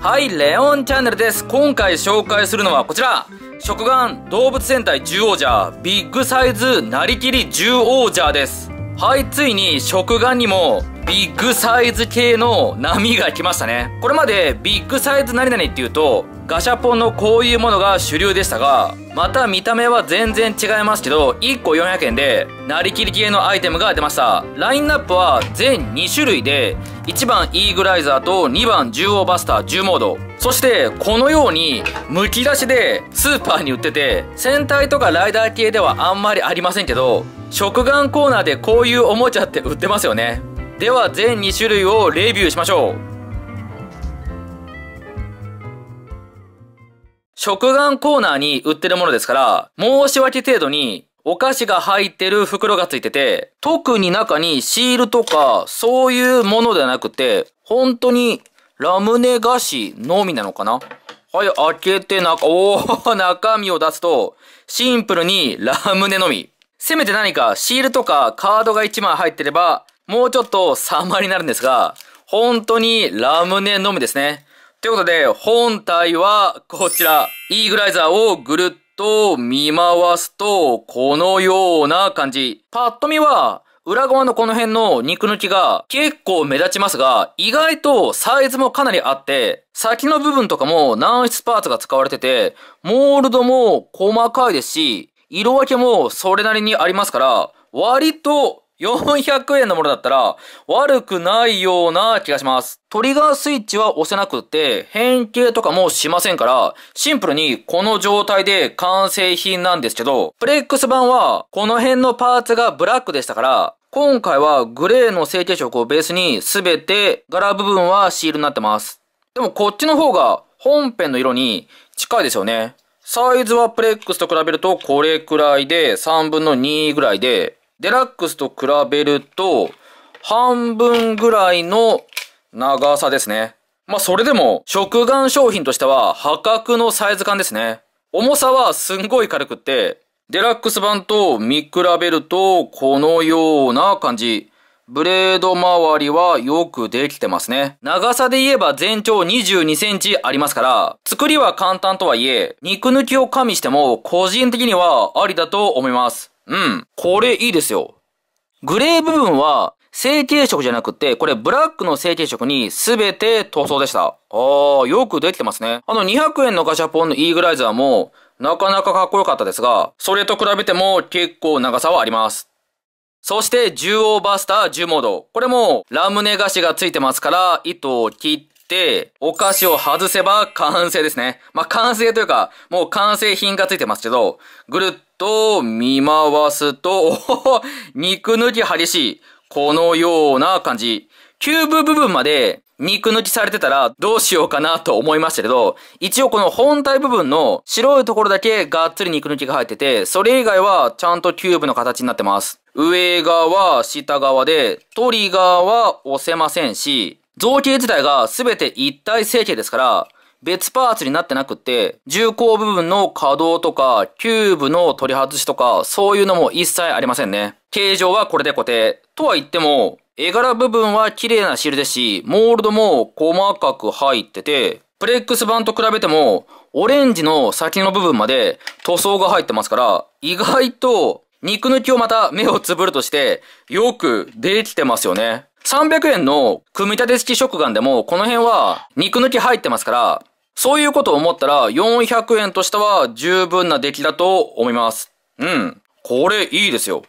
はい、レオンチャンネルです。今回紹介するのはこちら。食玩動物戦隊1王者ビッグサイズなりきり獣王者です。はい、ついに食玩にもビッグサイズ系の波が来ましたね。これまでビッグサイズ何々っていうと、ガシャポンのこういうものが主流でしたが、また見た目は全然違いますけど、1個400円で、なりきり系のアイテムが出ました。ラインナップは全2種類で、1番イーグライザーと2番中央バスター10モード。そして、このように、剥き出しでスーパーに売ってて、戦隊とかライダー系ではあんまりありませんけど、食玩コーナーでこういうおもちゃって売ってますよね。では、全2種類をレビューしましょう。食玩コーナーに売ってるものですから、申し訳程度にお菓子が入ってる袋がついてて、特に中にシールとか、そういうものではなくて、本当にラムネ菓子のみなのかなはい、開けて中、おー、中身を出すと、シンプルにラムネのみ。せめて何かシールとかカードが1枚入ってれば、もうちょっと様になるんですが、本当にラムネのみですね。ということで、本体はこちら、イーグライザーをぐるっと見回すと、このような感じ。パッと見は、裏側のこの辺の肉抜きが結構目立ちますが、意外とサイズもかなりあって、先の部分とかも軟質パーツが使われてて、モールドも細かいですし、色分けもそれなりにありますから、割と400円のものだったら悪くないような気がします。トリガースイッチは押せなくて変形とかもしませんからシンプルにこの状態で完成品なんですけどプレックス版はこの辺のパーツがブラックでしたから今回はグレーの成形色をベースに全て柄部分はシールになってます。でもこっちの方が本編の色に近いですよね。サイズはプレックスと比べるとこれくらいで3分の2ぐらいでデラックスと比べると、半分ぐらいの長さですね。まあ、それでも、食玩商品としては破格のサイズ感ですね。重さはすんごい軽くって、デラックス版と見比べると、このような感じ。ブレード周りはよくできてますね。長さで言えば全長22センチありますから、作りは簡単とはいえ、肉抜きを加味しても個人的にはありだと思います。うん。これいいですよ。グレー部分は、成型色じゃなくて、これブラックの成型色に全て塗装でした。あー、よくできてますね。あの200円のガシャポンのイーグライザーも、なかなかかっこよかったですが、それと比べても結構長さはあります。そして、10オーバースター10モード。これも、ラムネ菓子がついてますから、糸を切、お菓子を外せば完成ですね。まあ、完成というか、もう完成品がついてますけど、ぐるっと見回すと、おほほ、肉抜き激しい。このような感じ。キューブ部分まで肉抜きされてたらどうしようかなと思いましたけど、一応この本体部分の白いところだけがっつり肉抜きが入ってて、それ以外はちゃんとキューブの形になってます。上側、下側で、トリガーは押せませんし、造形自体が全て一体成形ですから、別パーツになってなくって、重厚部分の可動とか、キューブの取り外しとか、そういうのも一切ありませんね。形状はこれで固定。とは言っても、絵柄部分は綺麗なシールですし、モールドも細かく入ってて、プレックス版と比べても、オレンジの先の部分まで塗装が入ってますから、意外と肉抜きをまた目をつぶるとして、よくできてますよね。300円の組み立て式食玩でも、この辺は肉抜き入ってますから、そういうことを思ったら、400円としては十分な出来だと思います。うん。これいいですよ。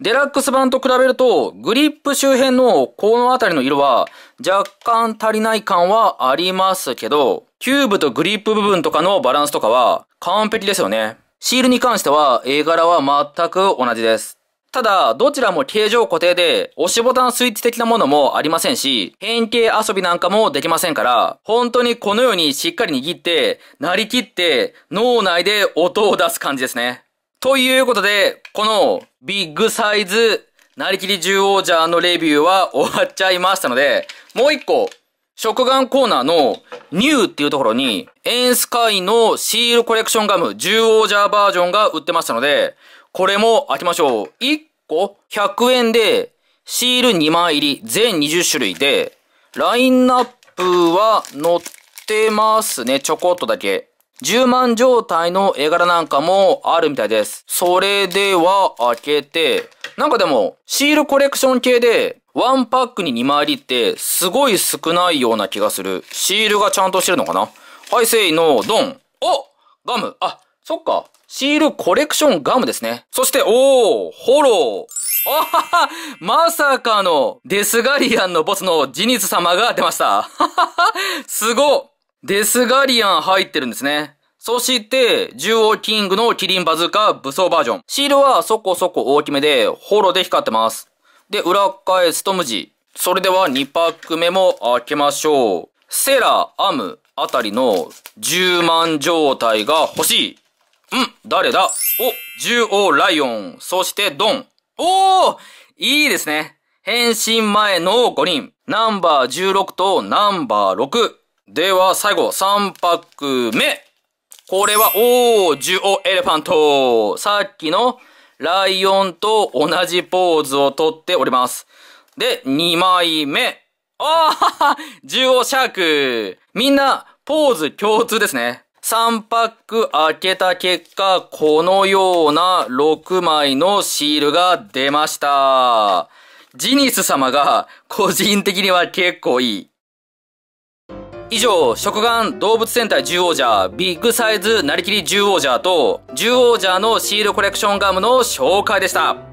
デラックス版と比べると、グリップ周辺のこの辺りの色は若干足りない感はありますけど、キューブとグリップ部分とかのバランスとかは完璧ですよね。シールに関しては、絵柄は全く同じです。ただ、どちらも形状固定で、押しボタンスイッチ的なものもありませんし、変形遊びなんかもできませんから、本当にこのようにしっかり握って、なりきって、脳内で音を出す感じですね。ということで、このビッグサイズなりきり10王者のレビューは終わっちゃいましたので、もう一個、食玩コーナーのニューっていうところに、エンスカイのシールコレクションガム10王者バージョンが売ってましたので、これも開けましょう。1個100円で、シール2枚入り、全20種類で、ラインナップは載ってますね。ちょこっとだけ。10万状態の絵柄なんかもあるみたいです。それでは開けて、なんかでも、シールコレクション系で、ワンパックに2枚入りって、すごい少ないような気がする。シールがちゃんとしてるのかなはい、せーの、ドン。おガムあ、そっか。シールコレクションガムですね。そして、おー、ホロー。あははまさかの、デスガリアンのボスのジニス様が出ました。ははは、すごデスガリアン入ってるんですね。そして、獣王キングのキリンバズーカ武装バージョン。シールはそこそこ大きめで、ホロで光ってます。で、裏返すと無地。それでは2パック目も開けましょう。セラ、アムあたりの10万状態が欲しい。誰だお、獣王ライオン。そしてドン。おーいいですね。変身前の5人。ナンバー16とナンバー6。では最後、3パック目。これは、おー、獣王エレファント。さっきのライオンと同じポーズをとっております。で、2枚目。あはは獣王シャーク。みんな、ポーズ共通ですね。3パック開けた結果、このような6枚のシールが出ました。ジニス様が個人的には結構いい。以上、食玩動物戦隊10王者、ビッグサイズなりきり10王者と、10王者のシールコレクションガムの紹介でした。